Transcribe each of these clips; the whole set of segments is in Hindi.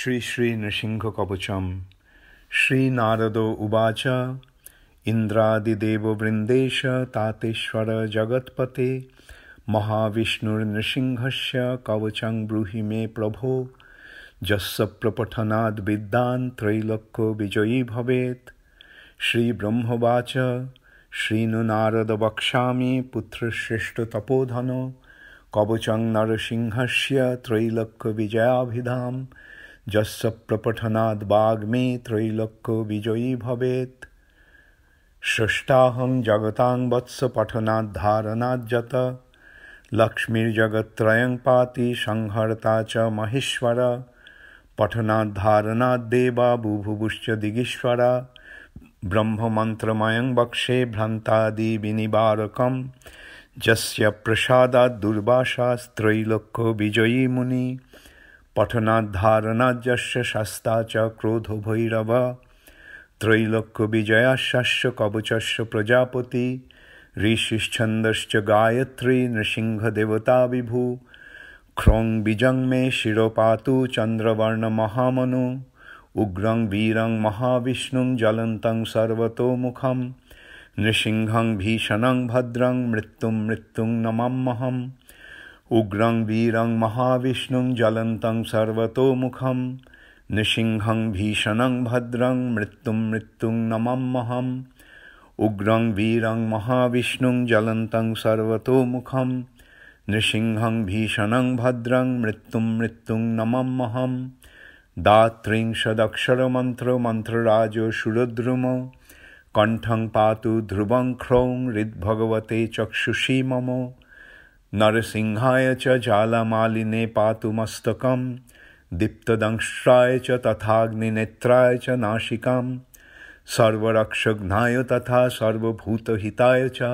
श्री श्री नृसिंह कवचम श्री नारद उवाच इंद्रादिदेव वृंदेश तातेश्वर जगत्पते से कवचं ब्रूहि मे प्रभो यस्य प्रपठना विद्वान् त्रैलोक्यो विजयी श्री ब्रह्मवाच श्रीनु नारद वक्ष्यामि तपोधन कवचं नरसिंहस्य त्रैलोक्यविजयाभिधां जस्व प्रपठनाद যস্য প্রপঠনাদ বাগ্মে ত্রৈলক্য বিজয়ী ভবেত ষষ্ঠাহং জগতাং বৎস পঠনাদ ধারণাজ্যত लक्ष्मीर्जगत्त्रयं पाति संहर्ता च महेश्वर पठनाद धारणाद देवा बुभुभुश्च दिगीश्वर ब्रह्ममन्त्रमयं वक्षे भ्रन्तादिविनिवारकं यस्य प्रसादाद्दुर्भाषास्त्रैलोक्यो विजयी मुनि पठनाद्धारणाज्यस्य शस्ता च क्रोधो भैरव त्रैलोक्यविजयाश्च कवचस्य प्रजापति ऋषिश्छन्दश्च गायत्री नृसिंहदेवता विभु ख्रों बीजं मे शिरोपातु चन्द्रवर्णमहामनु उग्रं वीरं महाविष्णुं ज्वलन्तं सर्वतोमुखं नृसिंहं भीषणं भद्रं मृत्युं मृत्युं नमम्महम् उग्रं वीरं महाविष्णुं ज्वलन्तं सर्वतोमुखं नृसिंहं भीषणं भद्रं मृत्युं मृत्युं नममहम् उग्रं वीरं महाविष्णुं ज्वलन्तं सर्वतोमुखं नृसिंहं भीषणं भद्रं मृत्युं मृत्युं नममहं दात्रिंशदक्षरमन्त्रमन्त्रराजो शुरुद्रुमो कण्ठं पातु ध्रुवं ख्रौं हृद्भगवते चक्षुषी मम नरसिंहाय च जालमालिने पातु मस्तकं दीप्तदंश्राय च तथाग्निनेत्राय च नाशिकां सर्वरक्षघ्नाय तथा सर्वभूतहिताय च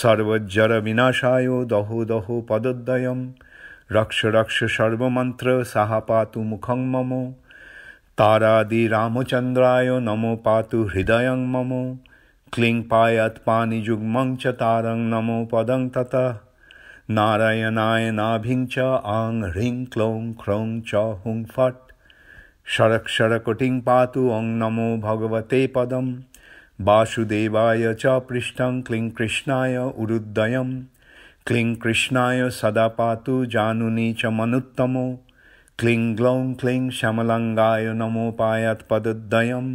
सर्वज्जरविनाशाय दहो दहो पदद्वयं रक्ष रक्ष सर्वमन्त्र सः पातु मुखं मम तारादिरामचन्द्राय नमो पातु हृदयं मम क्लीं पायत्पाणियुग्मं च तारं नमो पदं ततः नारायणाय नाभिं च आं ह्रीं क्लौं ख्रौं च हुं फट् शरक्षरकुटिं पातु ॐ नमो भगवते पदं वासुदेवाय च पृष्ठं क्लीं कृष्णाय उरुद्वयं क्लीं कृष्णाय सदा पातु जानुनी च मनुत्तमो क्लीं ग्लौं क्लीं श्यामलङ्गाय नमोपायात्पदद्वयं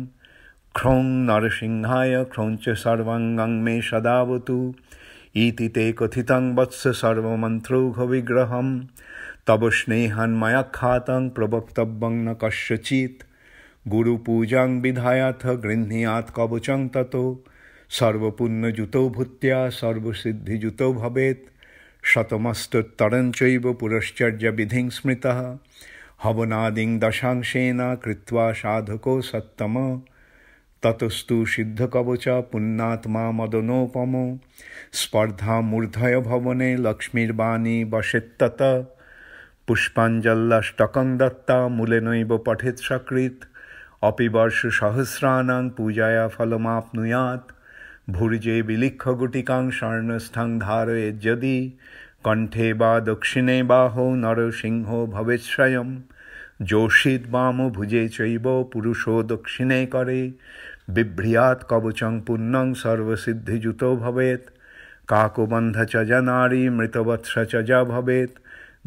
ख्रौं नरसिंहाय ख्रौं च सर्वाङ्गं मे सदावतु इति ते कथित वत्स विग्रह तब स्नेहान् मया खातं प्रवक्त न कस्यचित् गुरुपूजां विधायाथ गृहियात कवच ततो सर्वपुण्ययुतो भूत्या सर्वसिद्धियुतो भवेत् शतमस्तोत्तरञ्चैव पुरश्चर्यविधिं स्मृतः हवनादिं दशांशेन कृत्वा साधको सत्तमः ততস্তু সিদ্ধকবচ পুণ্যাত্মা মদনোপম স্পর্ধা মূর্ধয় ভবনে লক্ষ্মীর বাণী বসেত্তত পুষ্পাঞ্জল্লাষ্টকং দত্তা মূলে নৈব পঠেৎ সকৃত অপিবর্ষ সহস্রানাং পূজায়া ফলমাপ্নুয়াত ভুর্জে বিলিক্ষ গুটিকাং স্বর্ণস্থান ধারয়ে যদি কণ্ঠে বা দক্ষিণে বাহো নরসিংহ ভবেৎস্বয়ম যোশিত বাম ভুজে চৈব পুরুষো দক্ষিণে করে বিভ্রিয়াত কবচং পুণ্যং সর্বসিদ্ধিযুত ভবেত কাকুবন্ধ চ যা নারী মৃতবৎস চ যা ভবেত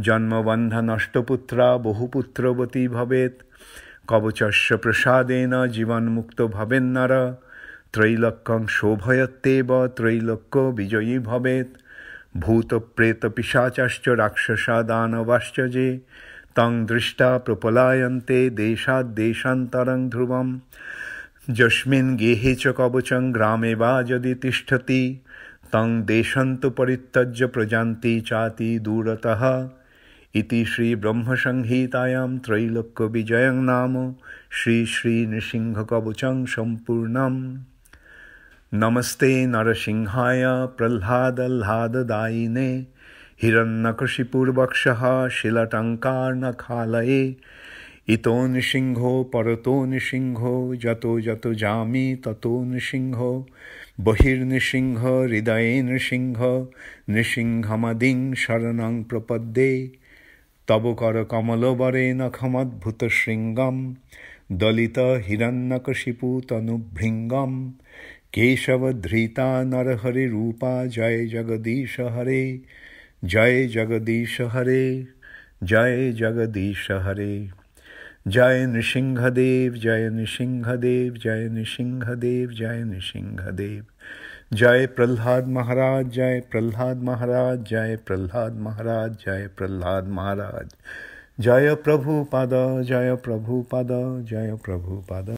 জন্মবন্ধ নষ্টপুত্রা বহুপুত্রবতী ভবেত কবচস্য প্রসাদেন জীবনমুক্ত নর ত্রৈলক্যং শোভয়ত্তেব ত্রৈলক্য বিজয়ী ভবেত ভূত প্রেত পিসাচাশ্চ রাক্ষসা দানবাশ্চ যে তং দৃষ্টা প্রপলায়ন্তে দেশাদ্দেশান্তরং ধ্রুবম जस्मिन गेहे च कवचं ग्रामे वा यदि तिष्ठति तं देशन्तु परित्यज्य प्रजान्ति चाति दूरतः इति श्रीब्रह्मसंहितायां त्रैलोक्यविजयं नाम श्रीश्रीनृसिंहकवचं सम्पूर्णम् नमस्ते नरसिंहाय प्रह्लादल्हाददायिने हिरण्यकशिपूर्वक्षः शिलटङ्कारनखालये इतो नृसिंहो परतो नृसिंहो जतो जतो जामी ततो नृसिंह बहिर्नृसिंह हृदय नृसिंह नृसिंहमदिं शरणं प्रपद्ये तब कर कमलवरे नखमद्भुतशृङ्गं दलितहिरण्यकशिपुतनुभृङ्गं केशवधृता नरहरिरूपा जय जगदीश हरे जय जगदीश हरे जय जगदीश हरे जय नृसिंहदेव जय नृसिंहदेव जय नृसिंहदेव जय नृसिंहदेव जय प्रहलाद महाराज जय प्रहलाद महाराज जय प्रहलाद महाराज जय प्रहलाद महाराज जय प्रभु पद जय प्रभु पद जय प्रभु पद